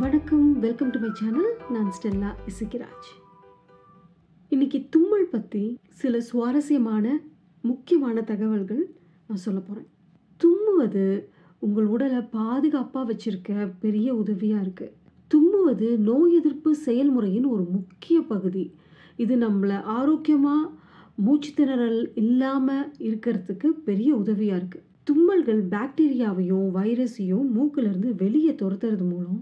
வணக்கம் welcome to my channel நான் ஸ்டெல்லா இசக்கிராஜ் இன்னைக்கு தும்மல் பற்றி சில சுவாரஸ்யமான முக்கியமான தகவல்கள் நான் சொல்ல போகிறேன் தும்முவது உங்கள் உடலை பாதுகாப்பாக வச்சுருக்க பெரிய உதவியாக இருக்குது தும்முவது நோய் எதிர்ப்பு செயல்முறையின் ஒரு முக்கிய பகுதி இது நம்மளை ஆரோக்கியமாக மூச்சு திணறல் இல்லாமல் இருக்கிறதுக்கு பெரிய உதவியாக இருக்குது தும்மல்கள் பாக்டீரியாவையும் வைரஸையும் மூக்கிலிருந்து வெளியே துரத்துறது மூலம்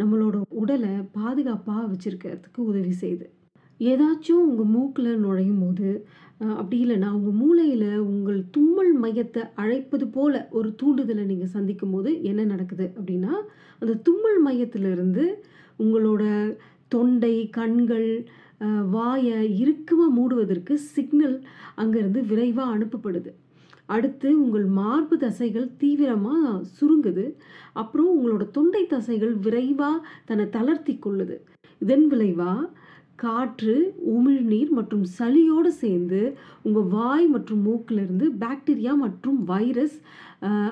நம்மளோட உடலை பாதுகாப்பாக வச்சுருக்கிறதுக்கு உதவி செய்யுது ஏதாச்சும் உங்கள் மூக்கில் நுழையும் போது அப்படி இல்லைன்னா உங்கள் மூளையில் உங்கள் தும்மல் மையத்தை அழைப்பது போல் ஒரு தூண்டுதலை நீங்கள் சந்திக்கும் போது என்ன நடக்குது அப்படின்னா அந்த தும்மல் மையத்திலிருந்து உங்களோட தொண்டை கண்கள் வாயை இறுக்கமாக மூடுவதற்கு சிக்னல் அங்கேருந்து விரைவாக அனுப்பப்படுது அடுத்து உங்கள் மார்பு தசைகள் தீவிரமாக சுருங்குது அப்புறம் உங்களோட தொண்டை தசைகள் விரைவாக தன்னை தளர்த்தி கொள்ளுது இதன் விளைவாக காற்று உமிழ்நீர் மற்றும் சளியோடு சேர்ந்து உங்கள் வாய் மற்றும் மூக்கிலிருந்து பாக்டீரியா மற்றும் வைரஸ்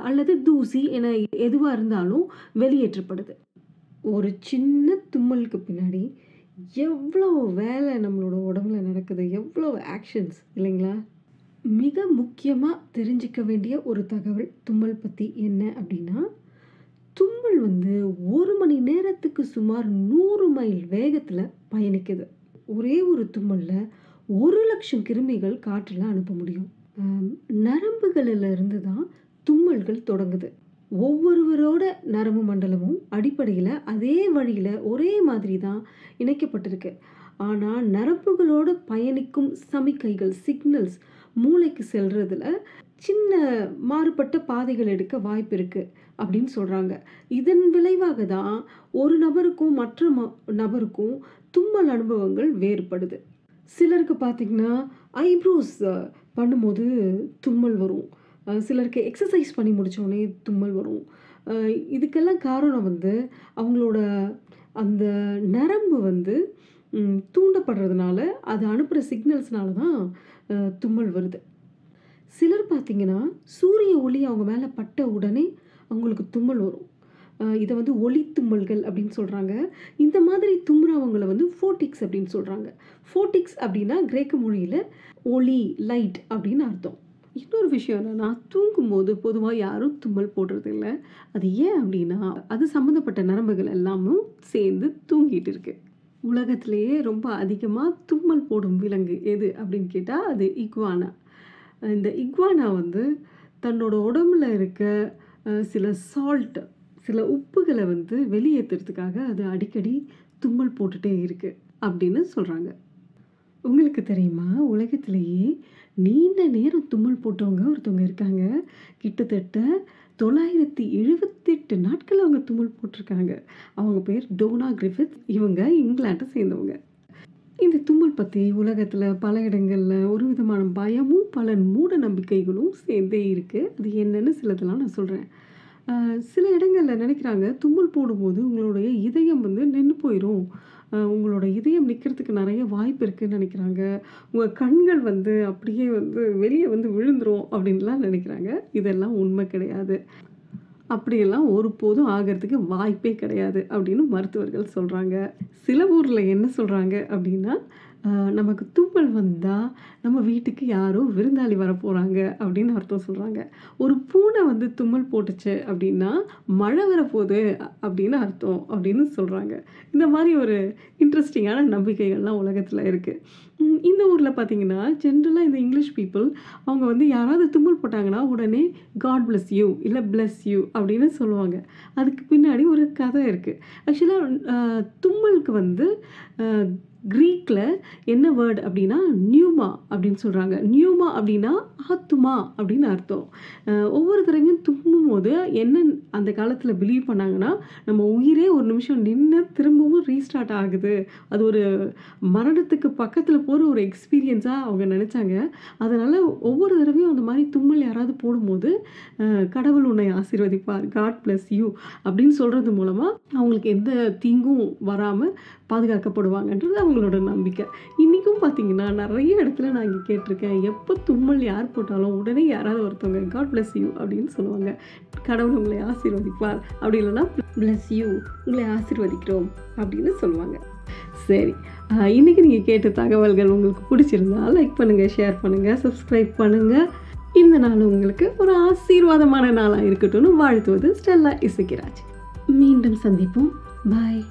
அல்லது தூசி என எதுவாக இருந்தாலும் வெளியேற்றப்படுது ஒரு சின்ன தும்மலுக்கு பின்னாடி எவ்வளோ வேலை நம்மளோட உடம்புல நடக்குது எவ்வளோ ஆக்ஷன்ஸ் இல்லைங்களா மிக முக்கியமாக தெரிஞ்சிக்க வேண்டிய ஒரு தகவல் தும்மல் பற்றி என்ன அப்படின்னா தும்மல் வந்து ஒரு மணி நேரத்துக்கு சுமார் நூறு மைல் வேகத்தில் பயணிக்குது ஒரே ஒரு தும்மலில் ஒரு லட்சம் கிருமிகள் காற்றில் அனுப்ப முடியும் நரம்புகளில் இருந்து தான் தும்மல்கள் தொடங்குது ஒவ்வொருவரோட நரம்பு மண்டலமும் அடிப்படையில் அதே வழியில் ஒரே மாதிரி தான் இணைக்கப்பட்டிருக்கு ஆனால் நரம்புகளோடு பயணிக்கும் சமிக்கைகள் சிக்னல்ஸ் மூளைக்கு செல்றதுல சின்ன மாறுபட்ட பாதைகள் எடுக்க வாய்ப்பு இருக்குது அப்படின்னு சொல்கிறாங்க இதன் விளைவாக தான் ஒரு நபருக்கும் மற்ற நபருக்கும் தும்மல் அனுபவங்கள் வேறுபடுது சிலருக்கு பார்த்தீங்கன்னா ஐப்ரோஸ் பண்ணும்போது தும்மல் வரும் சிலருக்கு எக்ஸசைஸ் பண்ணி முடித்தோடனே தும்மல் வரும் இதுக்கெல்லாம் காரணம் வந்து அவங்களோட அந்த நரம்பு வந்து தூண்டப்படுறதுனால அது அனுப்புகிற சிக்னல்ஸ்னால தான் தும்மல் வருது சிலர் பார்த்திங்கன்னா சூரிய ஒளி அவங்க மேலே பட்ட உடனே அவங்களுக்கு தும்மல் வரும் இதை வந்து ஒளி தும்மல்கள் அப்படின்னு சொல்கிறாங்க இந்த மாதிரி தும்முறவங்களை வந்து ஃபோட்டிக்ஸ் அப்படின்னு சொல்கிறாங்க ஃபோட்டிக்ஸ் அப்படின்னா கிரேக்க மொழியில் ஒளி லைட் அப்படின்னு அர்த்தம் இன்னொரு விஷயம் என்னென்னா தூங்கும்போது பொதுவாக யாரும் தும்மல் போடுறது இல்லை அது ஏன் அப்படின்னா அது சம்மந்தப்பட்ட நரம்புகள் எல்லாமும் சேர்ந்து தூங்கிட்டு இருக்குது உலகத்திலேயே ரொம்ப அதிகமாக தும்மல் போடும் விலங்கு எது அப்படின்னு கேட்டால் அது இக்வானா இந்த இக்வானா வந்து தன்னோட உடம்புல இருக்க சில சால்ட் சில உப்புகளை வந்து வெளியேற்றுறதுக்காக அது அடிக்கடி தும்மல் போட்டுகிட்டே இருக்குது அப்படின்னு சொல்கிறாங்க உங்களுக்கு தெரியுமா உலகத்திலேயே நீண்ட நேரம் தும்மல் போட்டவங்க ஒருத்தவங்க இருக்காங்க கிட்டத்தட்ட தொள்ளாயிரத்தி எழுபத்தெட்டு நாட்கள் அவங்க தும்மல் போட்டிருக்காங்க அவங்க பேர் டோனா கிரிஃபித் இவங்க இங்கிலாண்டை சேர்ந்தவங்க இந்த தும்மல் பற்றி உலகத்தில் பல இடங்களில் ஒரு விதமான பயமும் பல மூட நம்பிக்கைகளும் சேர்ந்தே இருக்குது அது என்னென்னு சிலதெல்லாம் நான் சொல்கிறேன் சில இடங்களில் நினைக்கிறாங்க தும்மல் போடும்போது உங்களுடைய இதயம் வந்து நின்று போயிடும் உங்களோட இதயம் நிற்கிறதுக்கு நிறைய வாய்ப்பு இருக்குதுன்னு நினைக்கிறாங்க உங்கள் கண்கள் வந்து அப்படியே வந்து வெளியே வந்து விழுந்துரும் அப்படின்லாம் நினைக்கிறாங்க இதெல்லாம் உண்மை கிடையாது அப்படியெல்லாம் ஒருபோதும் ஆகிறதுக்கு வாய்ப்பே கிடையாது அப்படின்னு மருத்துவர்கள் சொல்கிறாங்க சில ஊரில் என்ன சொல்கிறாங்க அப்படின்னா நமக்கு தும்மல் வந்தால் நம்ம வீட்டுக்கு யாரோ விருந்தாளி வரப்போகிறாங்க அப்படின்னு அர்த்தம் சொல்கிறாங்க ஒரு பூனை வந்து தும்மல் போட்டுச்சு அப்படின்னா மழை வரப்போகுது அப்படின்னு அர்த்தம் அப்படின்னு சொல்கிறாங்க இந்த மாதிரி ஒரு இன்ட்ரெஸ்டிங்கான நம்பிக்கைகள்லாம் உலகத்தில் இருக்குது இந்த ஊரில் பார்த்தீங்கன்னா ஜென்ரலாக இந்த இங்கிலீஷ் பீப்புள் அவங்க வந்து யாராவது தும்மல் போட்டாங்கன்னா உடனே காட் பிளஸ் யூ இல்லை பிளஸ் யூ அப்படின்னு சொல்லுவாங்க அதுக்கு பின்னாடி ஒரு கதை இருக்குது ஆக்சுவலாக தும்மலுக்கு வந்து க்ரீக்கில் என்ன வேர்டு அப்படின்னா நியூமா அப்படின்னு சொல்கிறாங்க நியூமா அப்படின்னா ஆத்துமா அப்படின்னு அர்த்தம் ஒவ்வொரு தடவையும் தும்பும் போது என்ன அந்த காலத்தில் பிலீவ் பண்ணாங்கன்னா நம்ம உயிரே ஒரு நிமிஷம் நின்று திரும்பவும் ரீஸ்டார்ட் ஆகுது அது ஒரு மரணத்துக்கு பக்கத்தில் போகிற ஒரு எக்ஸ்பீரியன்ஸாக அவங்க நினச்சாங்க அதனால் ஒவ்வொரு தடவையும் அந்த மாதிரி தும்மல் யாராவது போடும்போது கடவுள் உன்னை ஆசீர்வதிப்பார் காட் பிளஸ் யூ அப்படின்னு சொல்கிறது மூலமாக அவங்களுக்கு எந்த தீங்கும் வராமல் பாதுகாக்கப்படுவாங்கன்றது அவங்க அவங்களோட நம்பிக்கை இன்றைக்கும் பார்த்தீங்கன்னா நிறைய இடத்துல நான் இங்கே கேட்டிருக்கேன் எப்போ தும்மல் யார் போட்டாலும் உடனே யாராவது ஒருத்தவங்க காட் பிளஸ் யூ அப்படின்னு சொல்லுவாங்க கடவுள் உங்களை ஆசீர்வதிப்பார் அப்படி இல்லைன்னா பிளஸ் யூ உங்களை ஆசீர்வதிக்கிறோம் அப்படின்னு சொல்லுவாங்க சரி இன்றைக்கி நீங்கள் கேட்ட தகவல்கள் உங்களுக்கு பிடிச்சிருந்தா லைக் பண்ணுங்கள் ஷேர் பண்ணுங்கள் சப்ஸ்கிரைப் பண்ணுங்கள் இந்த நாள் உங்களுக்கு ஒரு ஆசீர்வாதமான நாளாக இருக்கட்டும்னு வாழ்த்துவது ஸ்டெல்லா இசுக்கிராஜ் மீண்டும் சந்திப்போம் பாய்